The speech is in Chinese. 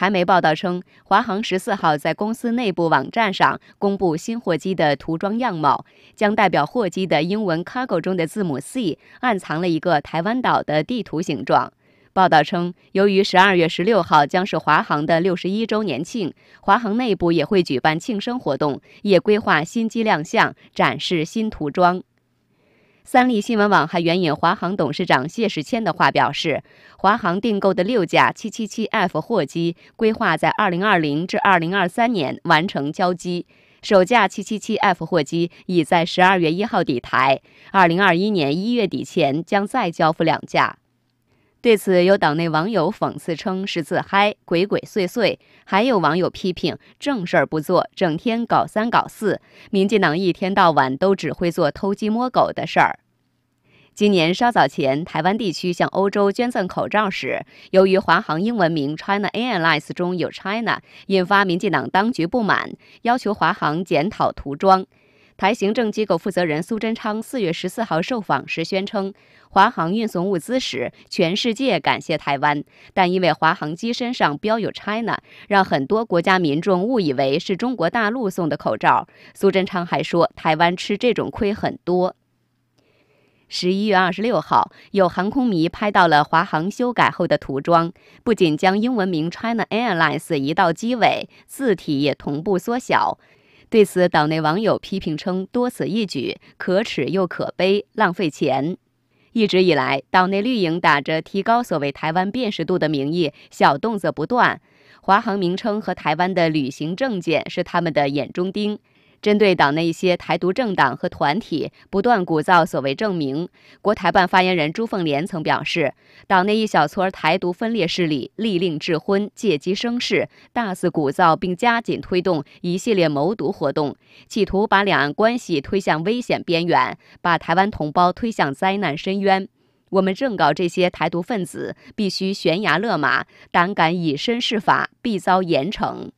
台媒报道称，华航十四号在公司内部网站上公布新货机的涂装样貌，将代表货机的英文 cargo 中的字母 C 暗藏了一个台湾岛的地图形状。报道称，由于十二月十六号将是华航的六十一周年庆，华航内部也会举办庆生活动，也规划新机亮相展示新涂装。三立新闻网还援引华航董事长谢世谦的话表示，华航订购的六架 777F 货机规划在2020至2023年完成交机，首架 777F 货机已在12月1号抵台，2021年一月底前将再交付两架。对此，有党内网友讽刺称是自嗨、鬼鬼祟祟；还有网友批评正事儿不做，整天搞三搞四。民进党一天到晚都只会做偷鸡摸狗的事儿。今年稍早前，台湾地区向欧洲捐赠口罩时，由于华航英文名 China Airlines 中有 China，引发民进党当局不满，要求华航检讨涂装。台行政机构负责人苏贞昌四月十四号受访时宣称，华航运送物资时，全世界感谢台湾，但因为华航机身上标有 China，让很多国家民众误以为是中国大陆送的口罩。苏贞昌还说，台湾吃这种亏很多。十一月二十六号，有航空迷拍到了华航修改后的涂装，不仅将英文名 China Airlines 移到机尾，字体也同步缩小。对此，岛内网友批评称，多此一举，可耻又可悲，浪费钱。一直以来，岛内绿营打着提高所谓台湾辨识度的名义，小动作不断，华航名称和台湾的旅行证件是他们的眼中钉。针对党内一些台独政党和团体不断鼓噪所谓“证明，国台办发言人朱凤莲曾表示，党内一小撮台独分裂势力利令智昏，借机生事，大肆鼓噪并加紧推动一系列谋独活动，企图把两岸关系推向危险边缘，把台湾同胞推向灾难深渊。我们正告这些台独分子，必须悬崖勒马，胆敢以身试法，必遭严惩。